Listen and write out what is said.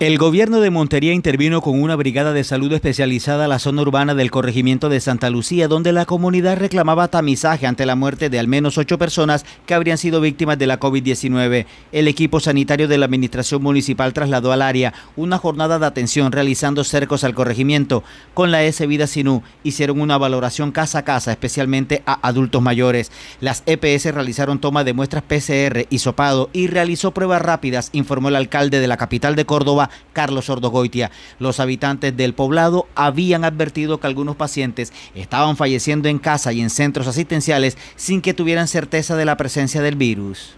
El gobierno de Montería intervino con una brigada de salud especializada a la zona urbana del corregimiento de Santa Lucía, donde la comunidad reclamaba tamizaje ante la muerte de al menos ocho personas que habrían sido víctimas de la COVID-19. El equipo sanitario de la administración municipal trasladó al área una jornada de atención realizando cercos al corregimiento. Con la S Vida Sinú hicieron una valoración casa a casa, especialmente a adultos mayores. Las EPS realizaron toma de muestras PCR, y sopado y realizó pruebas rápidas, informó el alcalde de la capital de Córdoba, Carlos Ordogoitia. Los habitantes del poblado habían advertido que algunos pacientes estaban falleciendo en casa y en centros asistenciales sin que tuvieran certeza de la presencia del virus.